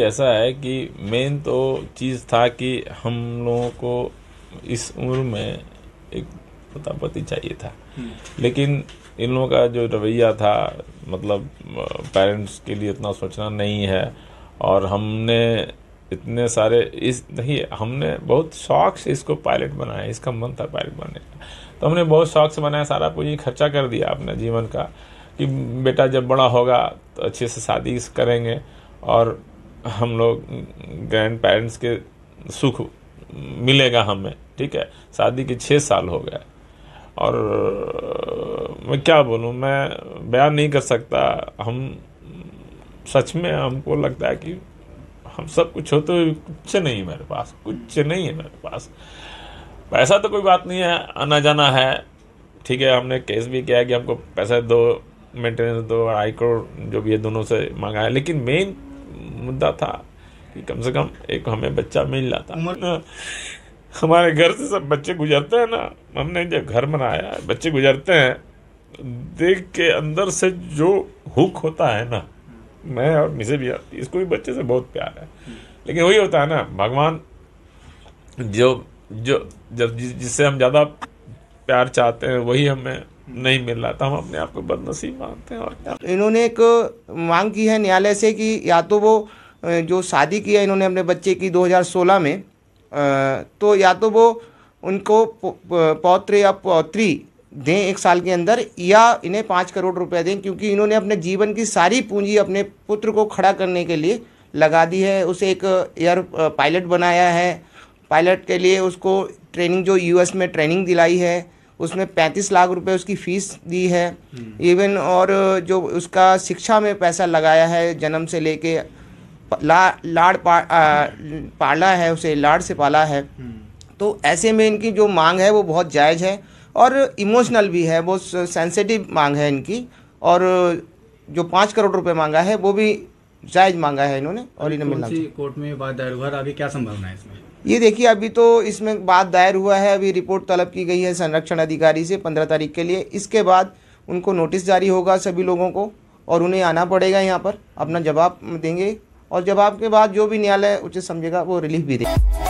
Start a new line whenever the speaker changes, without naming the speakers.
ऐसा है कि मेन तो चीज़ था कि हम लोगों को इस उम्र में एक पता पति चाहिए था हम्म। लेकिन इन लोगों का जो रवैया था मतलब पेरेंट्स के लिए इतना सोचना नहीं है और हमने इतने सारे इस नहीं हमने बहुत शौक से इसको पायलट बनाया इसका मन था पायलट बनने का तो हमने बहुत शौक से बनाया सारा पूंजी खर्चा कर दिया अपने जीवन का कि बेटा जब बड़ा होगा तो अच्छे से शादी करेंगे और हम लोग ग्रैंड पेरेंट्स के सुख मिलेगा हमें ठीक है शादी के छः साल हो गए और मैं क्या बोलूँ मैं बयान नहीं कर सकता हम सच में हमको लगता है कि हम सब कुछ होते हुए कुछ नहीं है मेरे पास कुछ नहीं है मेरे पास पैसा तो कोई बात नहीं है आना जाना है ठीक है हमने केस भी किया है कि हमको पैसा दो मेंटेनेंस दो अढ़ाई करोड़ जो भी है दोनों से मांगा है लेकिन मेन मुद्दा था कि कम से कम एक हमें बच्चा मिल जाता हमारे घर से सब बच्चे गुजरते हैं ना हमने जब घर बनाया बच्चे गुजरते हैं देख के अंदर से जो हुक होता है ना मैं और मिसे भी इसको भी बच्चे से बहुत प्यार है लेकिन वही होता है ना भगवान जो जो जब जिससे हम ज़्यादा प्यार चाहते हैं वही हमें नहीं मिल रहा था तो हम अपने आप को
बदनसीब मानते हैं और क्या इन्होंने एक मांग की है न्यायालय से कि या तो वो जो शादी की है इन्होंने अपने बच्चे की 2016 में तो या तो वो उनको पौत्र या पौत्री दें एक साल के अंदर या इन्हें पाँच करोड़ रुपए दें क्योंकि इन्होंने अपने जीवन की सारी पूंजी अपने पुत्र को खड़ा करने के लिए लगा दी है उसे एक एयर पायलट बनाया है पायलट के लिए उसको ट्रेनिंग जो यूएस में ट्रेनिंग दिलाई है उसमें पैंतीस लाख रुपए उसकी फीस दी है इवन और जो उसका शिक्षा में पैसा लगाया है जन्म से लेके ला लाड़ पा, आ, पाला है उसे लाड़ से पाला है तो ऐसे में इनकी जो मांग है वो बहुत जायज़ है और इमोशनल भी है बहुत सेंसिटिव मांग है इनकी और जो पाँच करोड़ रुपए मांगा है वो भी जायज़ मांगा है इन्होंने और इन्होंने कोर्ट में बात दायर हुआ अभी क्या संभावना है इसमें ये देखिए अभी तो इसमें बात दायर हुआ है अभी रिपोर्ट तलब की गई है संरक्षण अधिकारी से पंद्रह तारीख के लिए इसके बाद उनको नोटिस जारी होगा सभी लोगों को और उन्हें आना पड़ेगा यहाँ पर अपना जवाब देंगे और जवाब के बाद जो भी न्यायालय उचित समझेगा वो रिलीफ भी देगा